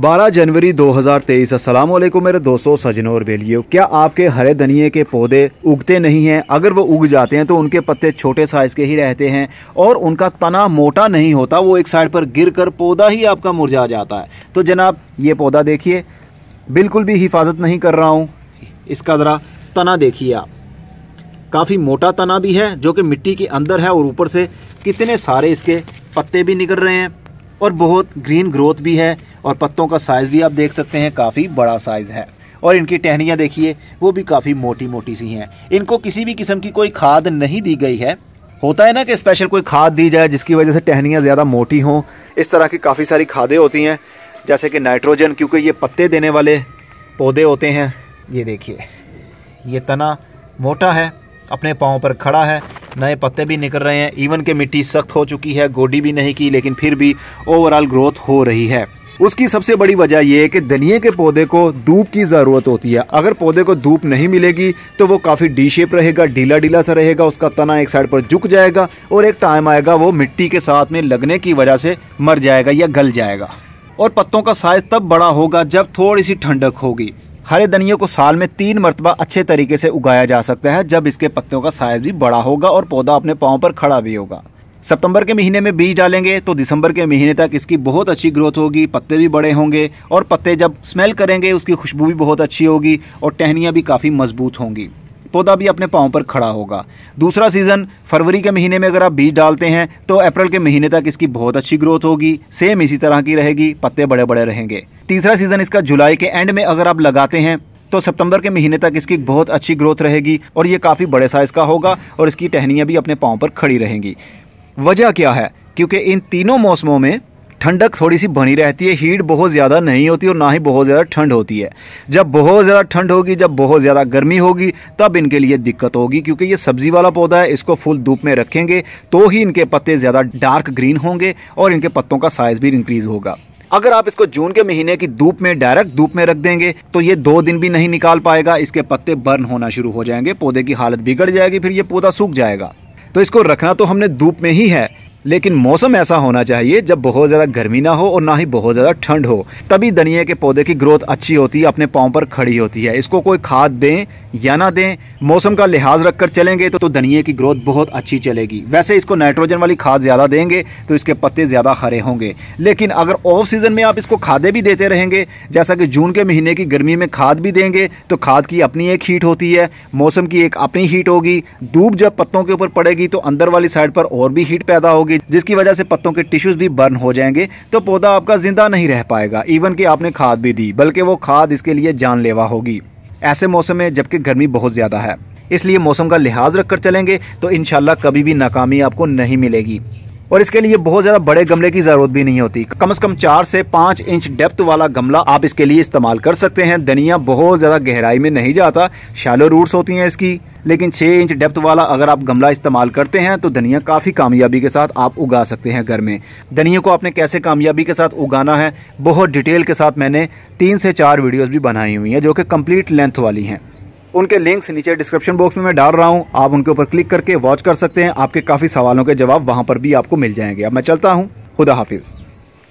12 जनवरी 2023 अस्सलाम वालेकुम मेरे दोस्तों सजनों और बेलियो क्या आपके हरे धनिए के पौधे उगते नहीं हैं अगर वो उग जाते हैं तो उनके पत्ते छोटे साइज़ के ही रहते हैं और उनका तना मोटा नहीं होता वो एक साइड पर गिर कर पौधा ही आपका मुरझा जाता है तो जनाब ये पौधा देखिए बिल्कुल भी हिफाजत नहीं कर रहा हूँ इसका ज़रा तना देखिए आप काफ़ी मोटा तना भी है जो कि मिट्टी के अंदर है और ऊपर से कितने सारे इसके पत्ते भी निकल रहे हैं और बहुत ग्रीन ग्रोथ भी है और पत्तों का साइज़ भी आप देख सकते हैं काफ़ी बड़ा साइज़ है और इनकी टहनियाँ देखिए वो भी काफ़ी मोटी मोटी सी हैं इनको किसी भी किस्म की कोई खाद नहीं दी गई है होता है ना कि स्पेशल कोई खाद दी जाए जिसकी वजह से टहनियाँ ज़्यादा मोटी हों इस तरह की काफ़ी सारी खादें होती हैं जैसे कि नाइट्रोजन क्योंकि ये पत्ते देने वाले पौधे होते हैं ये देखिए ये तना मोटा है अपने पाँव पर खड़ा है नए पत्ते भी निकल रहे हैं इवन के मिट्टी सख्त हो चुकी है गोडी भी नहीं की लेकिन फिर भी ओवरऑल ग्रोथ हो रही है उसकी सबसे बड़ी वजह यह है कि धनिए के पौधे को धूप की ज़रूरत होती है अगर पौधे को धूप नहीं मिलेगी तो वो काफ़ी डी शेप रहेगा ढीला ढीला सा रहेगा उसका तना एक साइड पर झुक जाएगा और एक टाइम आएगा वो मिट्टी के साथ में लगने की वजह से मर जाएगा या गल जाएगा और पत्तों का साइज तब बड़ा होगा जब थोड़ी सी ठंडक होगी हरे धनिया को साल में तीन मरतबा अच्छे तरीके से उगाया जा सकता है जब इसके पत्तों का साइज भी बड़ा होगा और पौधा अपने पाँव पर खड़ा भी होगा सितंबर के महीने में बीज डालेंगे तो दिसंबर के महीने तक इसकी बहुत अच्छी ग्रोथ होगी पत्ते भी बड़े होंगे और पत्ते जब स्मेल करेंगे उसकी खुशबू भी बहुत अच्छी होगी और टहनियाँ भी काफ़ी मजबूत होंगी पौधा भी अपने पाँव पर खड़ा होगा दूसरा सीज़न फरवरी के महीने में अगर आप बीज डालते हैं तो अप्रैल के महीने तक इसकी बहुत अच्छी ग्रोथ होगी सेम इसी तरह की रहेगी पत्ते बड़े बड़े रहेंगे तीसरा सीज़न इसका जुलाई के एंड में अगर आप लगाते हैं तो सितंबर के महीने तक इसकी बहुत अच्छी ग्रोथ रहेगी और ये काफ़ी बड़े साइज़ का होगा और इसकी टहनियाँ भी अपने पाँव पर खड़ी रहेंगी वजह क्या है क्योंकि इन तीनों मौसमों में ठंडक थोड़ी सी बनी रहती है हीट बहुत ज़्यादा नहीं होती और ना ही बहुत ज़्यादा ठंड होती है जब बहुत ज़्यादा ठंड होगी जब बहुत ज़्यादा गर्मी होगी तब इनके लिए दिक्कत होगी क्योंकि ये सब्जी वाला पौधा है इसको फुल धूप में रखेंगे तो ही इनके पत्ते ज़्यादा डार्क ग्रीन होंगे और इनके पत्तों का साइज़ भी इंक्रीज़ होगा अगर आप इसको जून के महीने की धूप में डायरेक्ट धूप में रख देंगे तो ये दो दिन भी नहीं निकाल पाएगा इसके पत्ते बर्न होना शुरू हो जाएंगे पौधे की हालत बिगड़ जाएगी फिर ये पौधा सूख जाएगा तो इसको रखना तो हमने धूप में ही है लेकिन मौसम ऐसा होना चाहिए जब बहुत ज़्यादा गर्मी ना हो और ना ही बहुत ज़्यादा ठंड हो तभी धनिया के पौधे की ग्रोथ अच्छी होती है अपने पाँव पर खड़ी होती है इसको कोई खाद दें या ना दें मौसम का लिहाज रखकर चलेंगे तो, तो की ग्रोथ बहुत अच्छी चलेगी वैसे इसको नाइट्रोजन वाली खाद ज़्यादा देंगे तो इसके पत्ते ज़्यादा हरे होंगे लेकिन अगर ऑफ सीज़न में आप इसको खादे भी देते रहेंगे जैसा कि जून के महीने की गर्मी में खाद भी देंगे तो खाद की अपनी एक हीट होती है मौसम की एक अपनी हीट होगी धूप जब पत्तों के ऊपर पड़ेगी तो अंदर वाली साइड पर और भी हीट पैदा होगी होगी जिसकी वजह से पत्तों के टिश्यूज भी बर्न हो जाएंगे तो पौधा आपका जिंदा नहीं रह पाएगा इवन कि आपने खाद भी दी बल्कि वो खाद इसके लिए जानलेवा होगी ऐसे मौसम में जबकि गर्मी बहुत ज़्यादा है इसलिए मौसम का लिहाज रखकर चलेंगे तो इनशाला कभी भी नाकामी आपको नहीं मिलेगी और इसके लिए बहुत ज़्यादा बड़े गमले की ज़रूरत भी नहीं होती कम से कम चार से पांच इंच डेप्थ वाला गमला आप इसके लिए इस्तेमाल कर सकते हैं धनिया बहुत ज़्यादा गहराई में नहीं जाता शालो रूट्स होती हैं इसकी लेकिन छः इंच डेप्थ वाला अगर आप गमला इस्तेमाल करते हैं तो धनिया काफ़ी कामयाबी के साथ आप उगा सकते हैं घर में धनिया को आपने कैसे कामयाबी के साथ उगाना है बहुत डिटेल के साथ मैंने तीन से चार वीडियोज़ भी बनाई हुई हैं जो कि कम्प्लीट लेंथ वाली हैं उनके लिंक्स नीचे डिस्क्रिप्शन बॉक्स में मैं डाल रहा हूँ आप उनके ऊपर क्लिक करके वॉच कर सकते हैं आपके काफ़ी सवालों के जवाब वहाँ पर भी आपको मिल जाएंगे अब मैं चलता हूँ खुदा हाफिज़